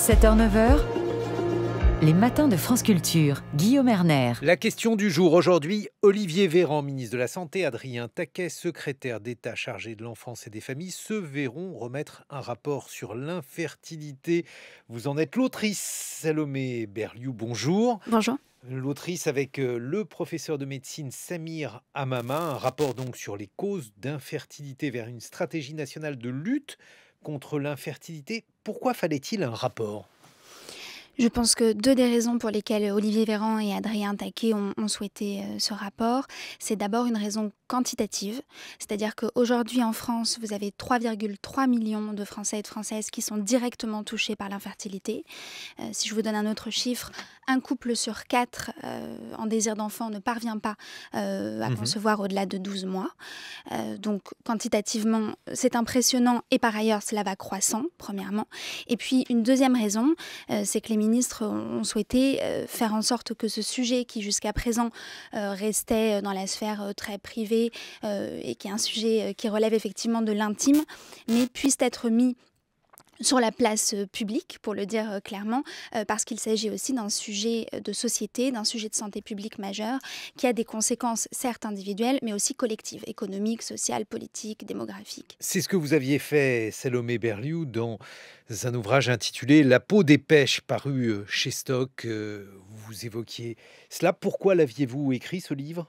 7h, 9h, les matins de France Culture, Guillaume Erner. La question du jour aujourd'hui, Olivier Véran, ministre de la Santé, Adrien Taquet, secrétaire d'État chargé de l'enfance et des familles, se verront remettre un rapport sur l'infertilité. Vous en êtes l'autrice, Salomé Berliou, bonjour. Bonjour. L'autrice avec euh, le professeur de médecine Samir Amama, un rapport donc sur les causes d'infertilité vers une stratégie nationale de lutte contre l'infertilité. Pourquoi fallait-il un rapport je pense que deux des raisons pour lesquelles Olivier Véran et Adrien Taquet ont, souhaité euh, ce rapport, c'est d'abord une raison quantitative, c'est-à-dire qu'aujourd'hui en France, vous avez 3,3 millions de Français et de Françaises qui sont directement touchés par l'infertilité. Euh, si je vous donne un autre chiffre, un couple sur quatre euh, en désir d'enfant ne parvient pas à mhm. concevoir au-delà de 12 mois. donc quantitativement, c'est impressionnant et par ailleurs, cela va croissant, premièrement. Et puis une deuxième raison, c'est que les ont souhaité euh, faire en sorte que ce sujet qui jusqu'à présent euh, restait euh, dans la sphère très privée et qui est un sujet qui relève effectivement de l'intime, mais puisse être mis sur la place euh, publique, pour le dire euh, clairement, euh, parce qu'il s'agit aussi d'un sujet de société, d'un sujet de santé publique majeur, qui a des conséquences certes individuelles, mais aussi collectives, économiques, sociales, politiques, démographiques. C'est ce que vous aviez fait, Salomé Berliou, dans un ouvrage intitulé La peau des pêches, paru chez Stock. Vous évoquiez cela. Pourquoi l'aviez-vous écrit, ce livre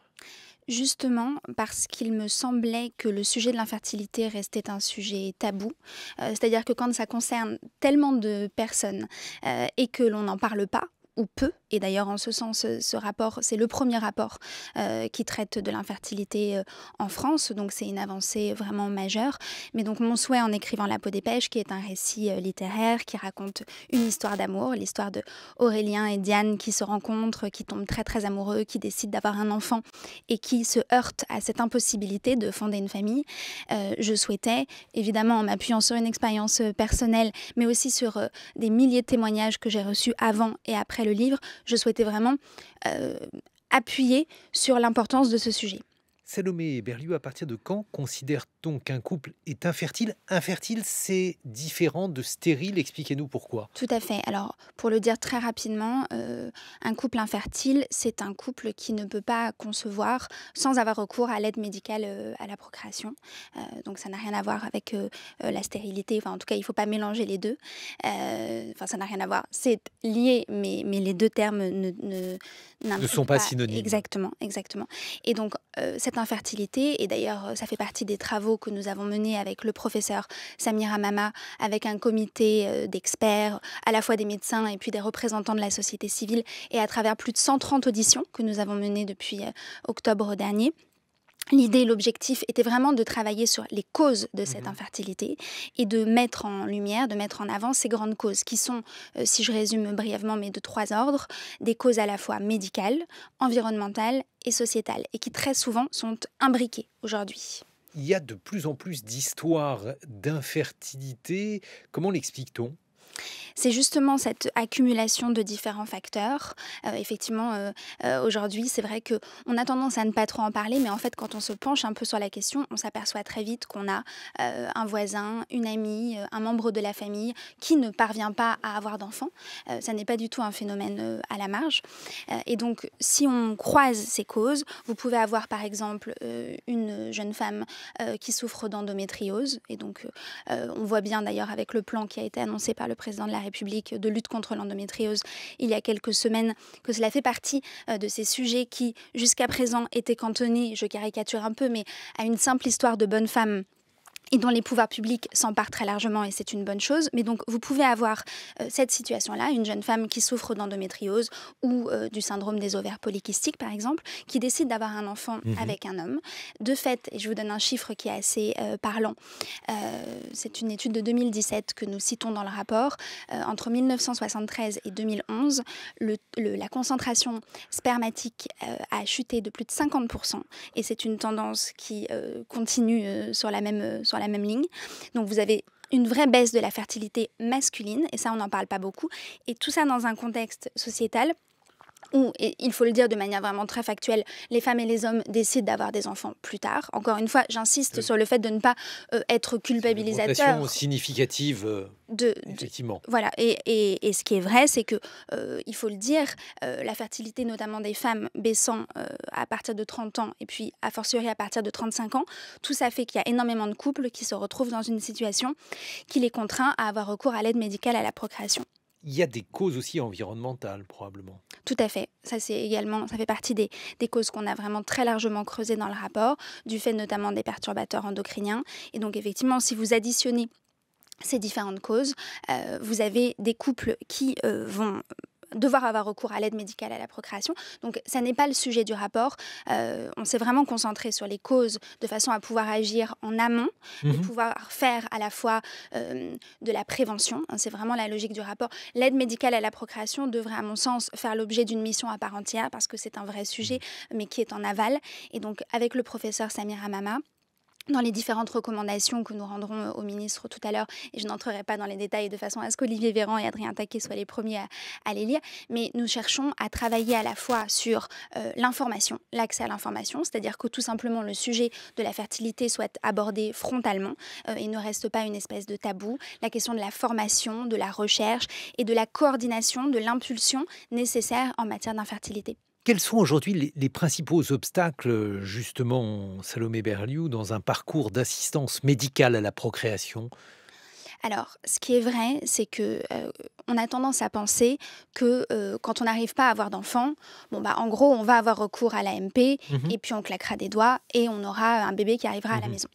Justement, parce qu'il me semblait que le sujet de l'infertilité restait un sujet tabou, euh, c'est-à-dire que quand ça concerne tellement de personnes euh, et que l'on n'en parle pas, ou peu. Et d'ailleurs, en ce sens, ce rapport, c'est le premier rapport euh, qui traite de l'infertilité euh, en France. Donc, c'est une avancée vraiment majeure. Mais donc, mon souhait en écrivant La peau des pêches, qui est un récit euh, littéraire qui raconte une histoire d'amour, l'histoire de Aurélien et Diane qui se rencontrent, qui tombent très très amoureux, qui décident d'avoir un enfant et qui se heurtent à cette impossibilité de fonder une famille. je souhaitais, évidemment, en m'appuyant sur une expérience personnelle, mais aussi sur des milliers de témoignages que j'ai reçus avant et après le livre, je souhaitais vraiment euh, appuyer sur l'importance de ce sujet. Salomé et Berlioz, à partir de quand considère-t-on qu'un couple est infertile Infertile, c'est différent de stérile. Expliquez-nous pourquoi. Tout à fait. Alors, pour le dire très rapidement, euh, un couple infertile, c'est un couple qui ne peut pas concevoir sans avoir recours à l'aide médicale euh, à la procréation. Euh, donc, ça n'a rien à voir avec la stérilité. Enfin, en tout cas, il ne faut pas mélanger les deux. Enfin, ça n'a rien à voir. C'est lié, mais, mais les deux termes ne, ne, ne sont pas, pas synonymes. Exactement, exactement. Et donc, euh, cette infertilité, et d'ailleurs euh, ça fait partie des travaux que nous avons menés avec le professeur Samira Mama, avec un comité euh, d'experts, à la fois des médecins et puis des représentants de la société civile, et à travers plus de 130 auditions que nous avons menées depuis octobre dernier. L'idée, l'objectif était vraiment de travailler sur les causes de cette mhm. infertilité et de mettre en lumière, de mettre en avant ces grandes causes qui sont, euh, si je résume brièvement, mais de trois ordres, des causes à la fois médicales, environnementales et sociétales, et qui très souvent sont imbriquées aujourd'hui. Il y a de plus en plus d'histoires d'infertilité. Comment l'explique-t-on c'est justement cette accumulation de différents facteurs. Euh, effectivement, euh, euh, aujourd'hui, c'est vrai que on a tendance à ne pas trop en parler, mais en fait, quand on se penche un peu sur la question, on s'aperçoit très vite qu'on a un voisin, une amie, un membre de la famille qui ne parvient pas à avoir d'enfants. ça n'est pas du tout un phénomène à la marge. et donc, si on croise ces causes, vous pouvez avoir par exemple une jeune femme qui souffre d'endométriose, et donc on voit bien d'ailleurs avec le plan qui a été annoncé par le président de la République de lutte contre l'endométriose il y a quelques semaines, que cela fait partie euh, de ces sujets qui, jusqu'à présent, étaient cantonnés, je caricature un peu, mais à une simple histoire de bonne femme et dont les pouvoirs publics s'emparent très largement et c'est une bonne chose. Mais donc vous pouvez avoir euh, cette situation-là, une jeune femme qui souffre d'endométriose ou euh, du syndrome des ovaires polykystiques par exemple, qui décide d'avoir un enfant mhm. avec un homme. De fait, et je vous donne un chiffre qui est assez euh, parlant, c'est une étude de 2017 que nous citons dans le rapport, entre 1973 et 2011, le, la concentration spermatique a chuté de plus de 50% et c'est une tendance qui continue sur la même sur la même ligne. Donc vous avez une vraie baisse de la fertilité masculine, et ça on n'en parle pas beaucoup, et tout ça dans un contexte sociétal où, il faut le dire de manière vraiment très factuelle, les femmes et les hommes décident d'avoir des enfants plus tard. Encore une fois, j'insiste sur le fait de ne pas euh, être culpabilisateur. Une significative. Euh, effectivement. voilà. Et, ce qui est vrai, c'est que, euh, il faut le dire, la fertilité notamment des femmes baissant à partir de 30 ans et puis a fortiori à partir de 35 ans, tout ça fait qu'il y a énormément de couples qui se retrouvent dans une situation qui les contraint à avoir recours à l'aide médicale à la procréation il y a des causes aussi environnementales probablement. Tout à fait. Ça c'est également, ça fait partie des, causes qu'on a vraiment très largement creusées dans le rapport, du fait notamment des perturbateurs endocriniens. Et donc effectivement, si vous additionnez ces différentes causes, euh, vous avez des couples qui euh, vont devoir avoir recours à l'aide médicale à la procréation. Donc ça n'est pas le sujet du rapport. Euh, on s'est vraiment concentré sur les causes de façon à pouvoir agir en amont, mhm. pouvoir faire à la fois euh, de la prévention. Hein, c'est vraiment la logique du rapport. L'aide médicale à la procréation devrait, à mon sens, faire l'objet d'une mission à part entière parce que c'est un vrai sujet, mhm. mais qui est en aval. Et donc avec le professeur Samir Amama, dans les différentes recommandations que nous rendrons euh, au ministre tout à l'heure, et je n'entrerai pas dans les détails de façon à ce qu'Olivier Véran et Adrien Taquet soient les premiers à, les lire, mais nous cherchons à travailler à la fois sur euh, l'information, l'accès à l'information, c'est-à-dire que tout simplement le sujet de la fertilité soit abordé frontalement il euh, et ne reste pas une espèce de tabou, la question de la formation, de la recherche et de la coordination, de l'impulsion nécessaire en matière d'infertilité. Quels sont aujourd'hui les, principaux obstacles, justement, Salomé Berliou, dans un parcours d'assistance médicale à la procréation alors, ce qui est vrai, c'est que euh, on a tendance à penser que euh, quand on n'arrive pas à avoir d'enfant, bon bah en gros, on va avoir recours à l'AMP mmh et puis on claquera des doigts et on aura un bébé qui arrivera à la mmh maison.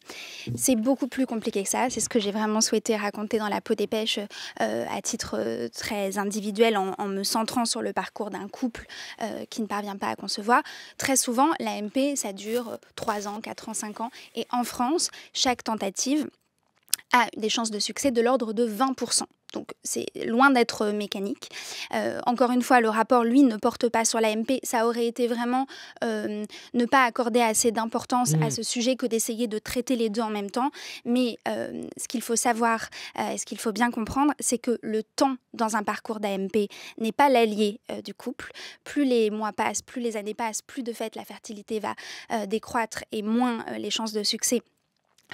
C'est beaucoup plus compliqué que ça. C'est ce que j'ai vraiment souhaité raconter dans la peau des pêches euh, à titre très individuel, en, en, me centrant sur le parcours d'un couple qui ne parvient pas à concevoir. Très souvent, l'AMP, ça dure 3 ans, 4 ans, 5 ans, et en France, chaque tentative des chances de succès de l'ordre de 20%. Donc c'est loin d'être euh, mécanique. Euh, encore une fois, le rapport, lui, ne porte pas sur l'AMP. Ça aurait été vraiment euh, ne pas accorder assez d'importance à mmh. ce sujet que d'essayer de traiter les deux en même temps. Mais ce qu'il faut savoir, ce qu'il faut bien comprendre, c'est que le temps dans un parcours d'AMP n'est pas l'allié du couple. Plus les mois passent, plus les années passent, plus de fait la fertilité va décroître et moins les chances de succès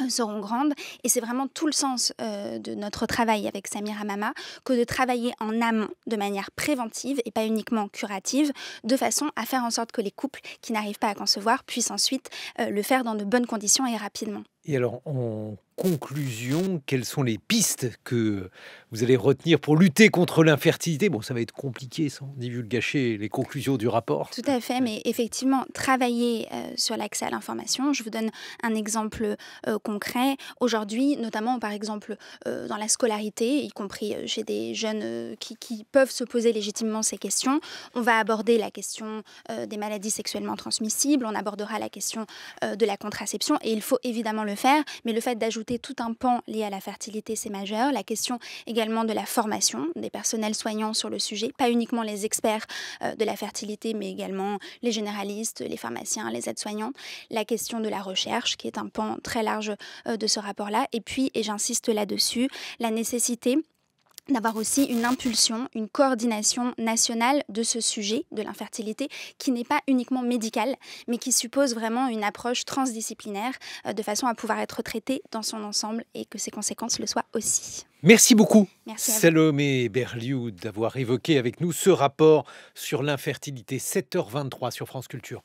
seront grandes. Et c'est vraiment tout le sens euh, de notre travail avec Samira Mama que de travailler en amont de manière préventive et pas uniquement curative, de façon à faire en sorte que les couples qui n'arrivent pas à concevoir puissent ensuite euh, le faire dans de bonnes conditions et rapidement. Et alors, on conclusion, quelles sont les pistes que vous allez retenir pour lutter contre l'infertilité Bon, ça va être compliqué sans divulgacher les conclusions du rapport. Tout à fait, mais effectivement, travailler euh, sur l'accès à l'information. Je vous donne un exemple euh, concret. Aujourd'hui, notamment par exemple euh, dans la scolarité, y compris chez des jeunes qui, peuvent se poser légitimement ces questions, on va aborder la question des maladies sexuellement transmissibles, on abordera la question de la contraception, et il faut évidemment le faire, mais le fait d'ajouter tout un pan lié à la fertilité, c'est majeur. La question également de la formation des personnels soignants sur le sujet, pas uniquement les experts euh, de la fertilité, mais également les généralistes, les pharmaciens, les aides soignants La question de la recherche, qui est un pan très large euh, de ce rapport-là. Et puis, et j'insiste là-dessus, la nécessité d'avoir aussi une impulsion, une coordination nationale de ce sujet de l'infertilité qui n'est pas uniquement médicale, mais qui suppose vraiment une approche transdisciplinaire euh, de façon à pouvoir être traité dans son ensemble et que ses conséquences le soient aussi. Merci beaucoup, Salomé Berliou, d'avoir évoqué avec nous ce rapport sur l'infertilité, 7h23 sur France Culture.